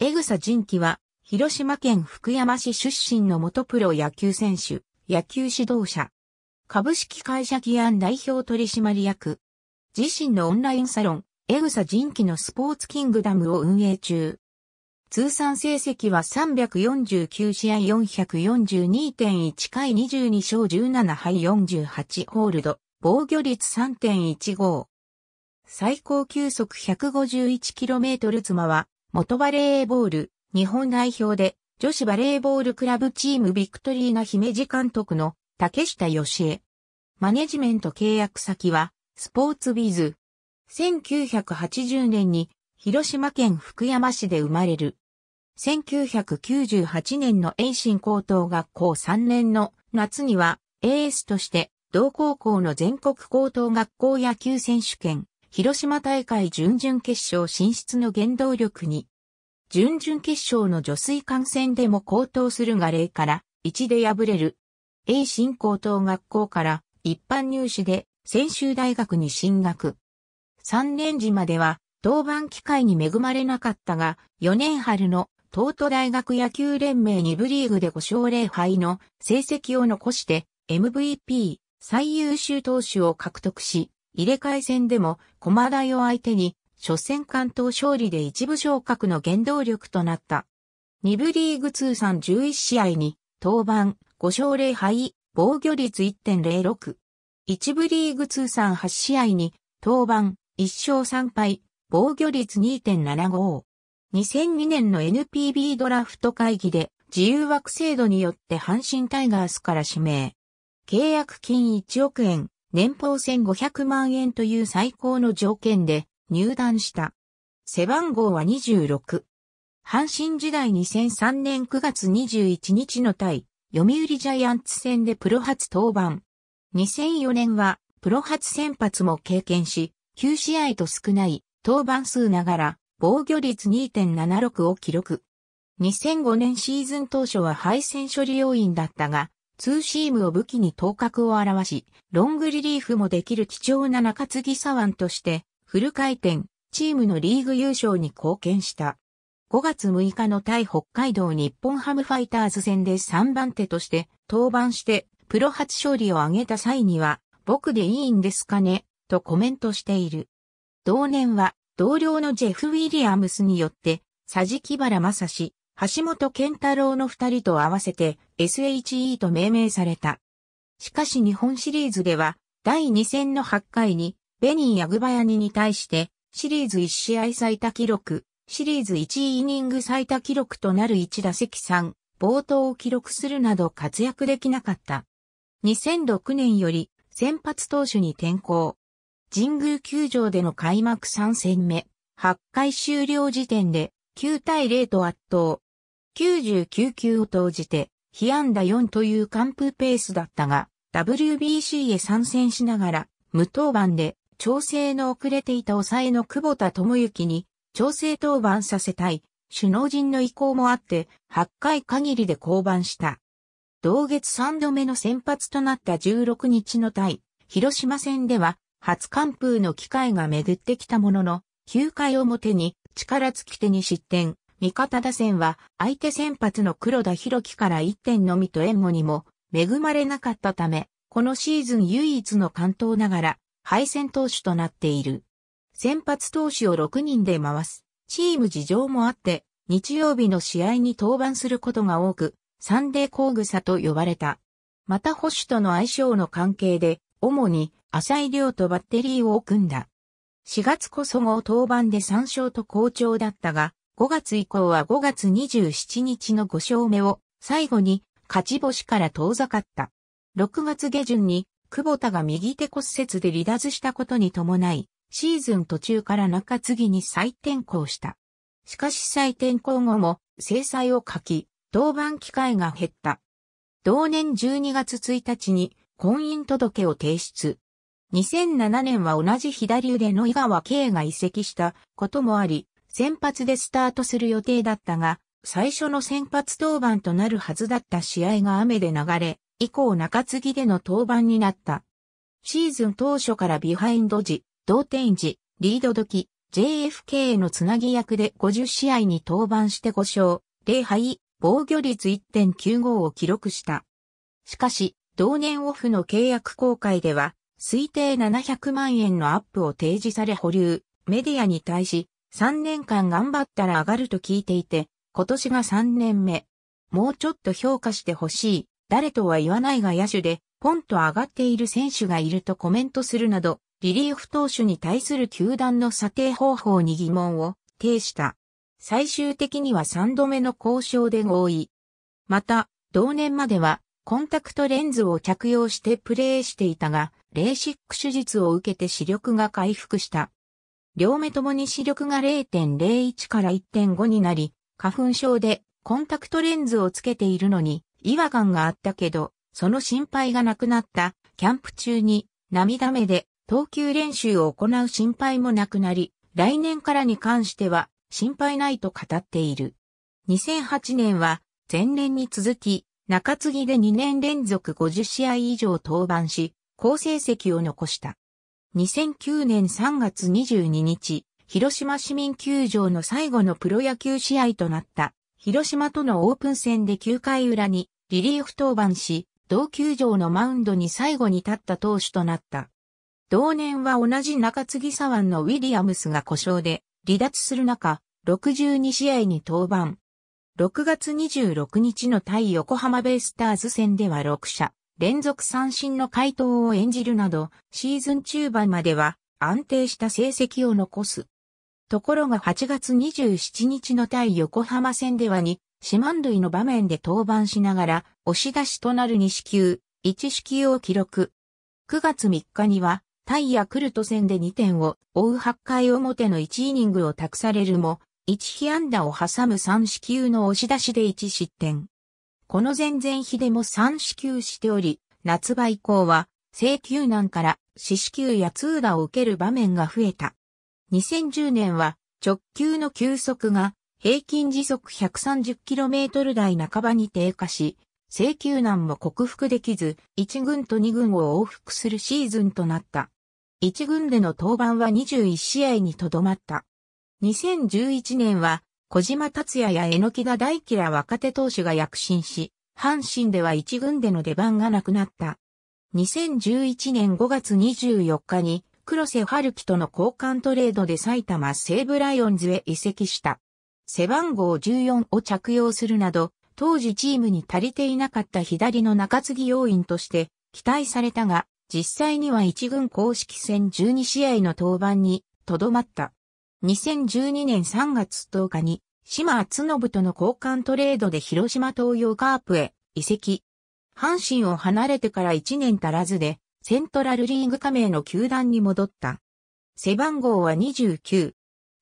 江草仁紀は、広島県福山市出身の元プロ野球選手、野球指導者。株式会社キアン代表取締役。自身のオンラインサロン、江草仁紀のスポーツキングダムを運営中。通算成績は349試合442.1回22勝17敗48ホールド、防御率3.15。最高球速 151km 妻は元バレーボール、日本代表で、女子バレーボールクラブチームビクトリーナ姫路監督の竹下義恵。マネジメント契約先は、スポーツビズ。1980年に、広島県福山市で生まれる。1998年の遠心高等学校3年の夏には、エースとして、同高校の全国高等学校野球選手権、広島大会準々決勝進出の原動力に、準々決勝の除水感染でも高騰するが例から1で敗れる。A 新高等学校から一般入試で専修大学に進学。3年時までは登板機会に恵まれなかったが、4年春の東都大学野球連盟2部リーグで5勝0敗の成績を残して MVP 最優秀投手を獲得し、入れ替え戦でも駒台を相手に、初戦関東勝利で一部昇格の原動力となった。2部リーグ通算11試合に、登板、5勝0敗、防御率1.06。1部リーグ通算8試合に、登板、1勝3敗、防御率2.75。2002年の NPB ドラフト会議で、自由枠制度によって阪神タイガースから指名。契約金1億円、年俸1500万円という最高の条件で入団した。背番号は26。阪神時代2003年9月21日の対、読売ジャイアンツ戦でプロ初登板。2004年はプロ初先発も経験し、9試合と少ない登板数ながら防御率2.76を記録。2005年シーズン当初は敗戦処理要因だったが、ツーシームを武器に頭角を表し、ロングリリーフもできる貴重な中継ぎ左腕として、フル回転、チームのリーグ優勝に貢献した。5月6日の対北海道日本ハムファイターズ戦で3番手として登板してプロ初勝利を挙げた際には僕でいいんですかねとコメントしている。同年は同僚のジェフ・ウィリアムスによって、桟木原正史、橋本健太郎の二人と合わせて SHE と命名された。しかし日本シリーズでは第2戦の8回にベニー・ヤグバヤニに対してシリーズ1試合最多記録、シリーズ1イニング最多記録となる1打席3、冒頭を記録するなど活躍できなかった。2006年より先発投手に転向。神宮球場での開幕3戦目、8回終了時点で9対0と圧倒。99球を投じて、被安打4という完封ペースだったが、WBC へ参戦しながら、無登板で、調整の遅れていた抑えの久保田智之に、調整登板させたい、首脳陣の意向もあって、8回限りで降板した。同月3度目の先発となった16日の対、広島戦では、初完封の機会が巡ってきたものの、9回表に力尽き手に失点、味方打線は相手先発の黒田博樹から1点のみと援護にも恵まれなかったため、このシーズン唯一の関東ながら敗戦投手となっている。先発投手を6人で回す。チーム事情もあって、日曜日の試合に登板することが多く、サンデー工具差と呼ばれた。また保守との相性の関係で、主に浅井亮とバッテリーを組んだ。4月こそ後登板で3勝と好調だったが、5月以降は5月27日の5勝目を最後に勝ち星から遠ざかった。6月下旬に久保田が右手骨折で離脱したことに伴い、シーズン途中から中継ぎに再転向した。しかし再転向後も制裁を書き、登板機会が減った。同年12月1日に婚姻届を提出。2007年は同じ左腕の井川慶が移籍したこともあり、先発でスタートする予定だったが、最初の先発登板となるはずだった試合が雨で流れ、以降中継ぎでの登板になった。シーズン当初からビハインド時、同点時、リード時、JFK へのつなぎ役で50試合に登板して5勝、0敗、防御率1.95を記録した。しかし、同年オフの契約公開では、推定700万円のアップを提示され保留、メディアに対し、3年間頑張ったら上がると聞いていて、今年が3年目。もうちょっと評価してほしい。誰とは言わないが野手で、ポンと上がっている選手がいるとコメントするなど、リリーフ投手に対する球団の査定方法に疑問を呈した。最終的には3度目の交渉で合意。また、同年までは、コンタクトレンズを着用してプレーしていたが、レーシック手術を受けて視力が回復した。両目ともに視力が0.01から1.5になり、花粉症でコンタクトレンズをつけているのに違和感があったけど、その心配がなくなったキャンプ中に涙目で投球練習を行う心配もなくなり、来年からに関しては心配ないと語っている。2008年は前年に続き中継ぎで2年連続50試合以上登板し、好成績を残した。2009年3月22日、広島市民球場の最後のプロ野球試合となった、広島とのオープン戦で9回裏にリリーフ登板し、同球場のマウンドに最後に立った投手となった。同年は同じ中継ぎ左腕のウィリアムスが故障で離脱する中、62試合に登板。6月26日の対横浜ベイスターズ戦では6社、連続三振の回答を演じるなど、シーズン中盤までは安定した成績を残す。ところが8月27日の対横浜戦では2、四万塁の場面で登板しながら、押し出しとなる2四球、1四球を記録。9月3日には、対ヤクルト戦で2点を追う8回表の1イニングを託されるも、1被安打を挟む3四球の押し出しで1失点。この前々日でも3支給しており、夏場以降は、請求難から四支給や通打を受ける場面が増えた。2010年は直球の球速が平均時速 130km 台半ばに低下し、請求難も克服できず、1軍と2軍を往復するシーズンとなった。1軍での登板は21試合にとどまった。2011年は小島達也や榎田大輝ら若手投手が躍進し、阪神では一軍での出番がなくなった。2011年5月24日に、黒瀬春樹との交換トレードで埼玉西武ライオンズへ移籍した。背番号14を着用するなど、当時チームに足りていなかった左の中継ぎ要員として期待されたが、実際には一軍公式戦12試合の登板にとどまった。2012年3月10日に、島厚信との交換トレードで広島東洋カープへ移籍。阪神を離れてから1年足らずで、セントラルリーグ加盟の球団に戻った。背番号は29。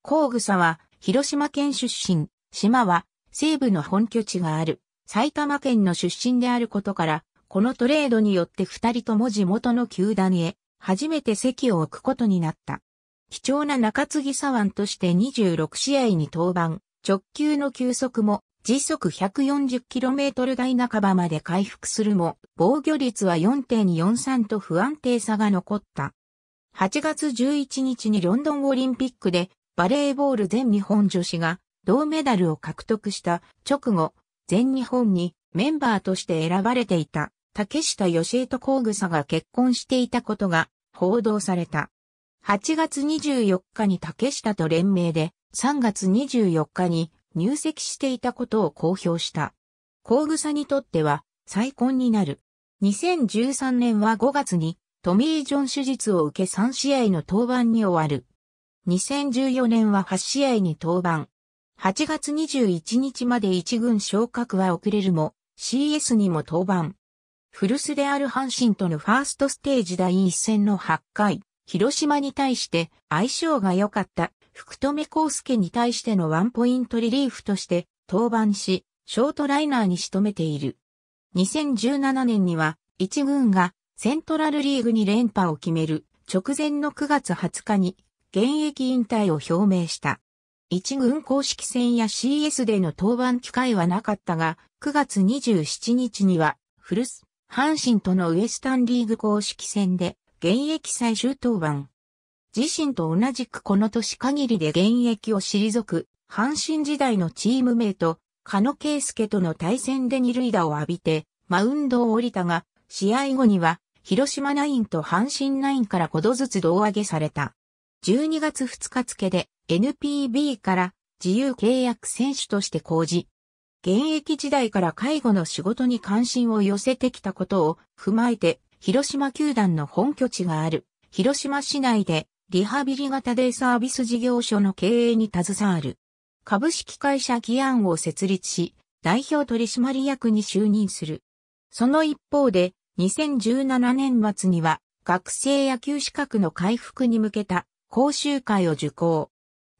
工草は広島県出身、島は西部の本拠地がある埼玉県の出身であることから、このトレードによって二人とも地元の球団へ初めて席を置くことになった。貴重な中継ぎ左腕として26試合に登板、直球の球速も時速 140km 台半ばまで回復するも、防御率は4.43と不安定さが残った。8月11日にロンドンオリンピックでバレーボール全日本女子が銅メダルを獲得した直後、全日本にメンバーとして選ばれていた竹下義恵と工草が結婚していたことが報道された。8月24日に竹下と連名で3月24日に入籍していたことを公表した。具草にとっては再婚になる。2013年は5月にトミー・ジョン手術を受け3試合の登板に終わる。2014年は8試合に登板。8月21日まで1軍昇格は遅れるも CS にも登板。古巣である阪神とのファーストステージ第1戦の8回、広島に対して相性が良かった福留孝介に対してのワンポイントリリーフとして登板し、ショートライナーに仕留めている。2017年には一軍がセントラルリーグに連覇を決める直前の9月20日に現役引退を表明した。一軍公式戦や CS での登板機会はなかったが、9月27日には古ス、阪神とのウエスタンリーグ公式戦で現役最終登板。自身と同じくこの年限りで現役を退く、阪神時代のチームメイト、加野圭介との対戦で二塁打を浴びて、マウンドを降りたが、試合後には、広島ナインと阪神ナインから5度ずつ胴上げされた。12月2日付で NPB から自由契約選手として講じ、現役時代から介護の仕事に関心を寄せてきたことを踏まえて広島球団の本拠地がある、広島市内でリハビリ型デイサービス事業所の経営に携わる。株式会社キアンを設立し、代表取締役に就任する。その一方で、2017年末には、学生野球資格の回復に向けた講習会を受講。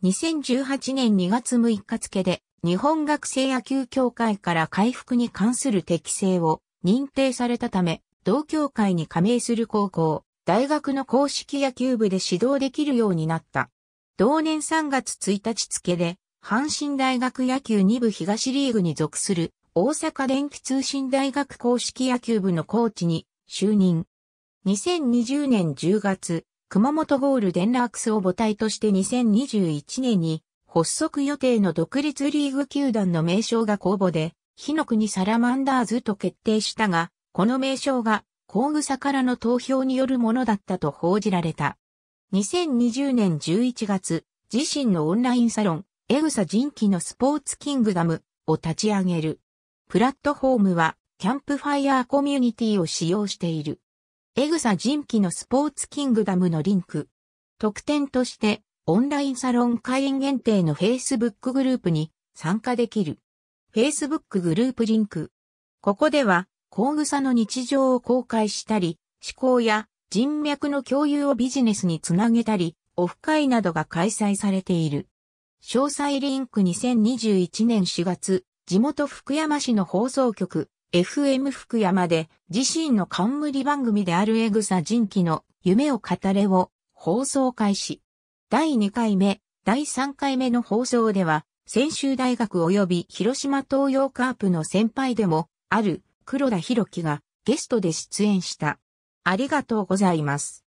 2018年2月6日付で、日本学生野球協会から回復に関する適性を認定されたため、同協会に加盟する高校、大学の公式野球部で指導できるようになった。同年3月1日付で、阪神大学野球2部東リーグに属する大阪電気通信大学公式野球部のコーチに就任。2020年10月、熊本ゴールデンラークスを母体として2021年に発足予定の独立リーグ球団の名称が公募で、火の国サラマンダーズと決定したが、この名称が、グサからの投票によるものだったと報じられた。2020年11月、自身のオンラインサロン、エグサ人気のスポーツキングダムを立ち上げる。プラットフォームは、キャンプファイヤーコミュニティを使用している。エグサ人気のスポーツキングダムのリンク。特典として、オンラインサロン会員限定の Facebook グループに参加できる。Facebook グループリンク。ここでは、後草の日常を公開したり、思考や人脈の共有をビジネスにつなげたり、オフ会などが開催されている。詳細リンク2021年4月、地元福山市の放送局、FM 福山で自身の冠番組であるエグサ人気の夢を語れを放送開始。第2回目、第3回目の放送では、専修大学及び広島東洋カープの先輩でもある黒田博樹がゲストで出演した。ありがとうございます。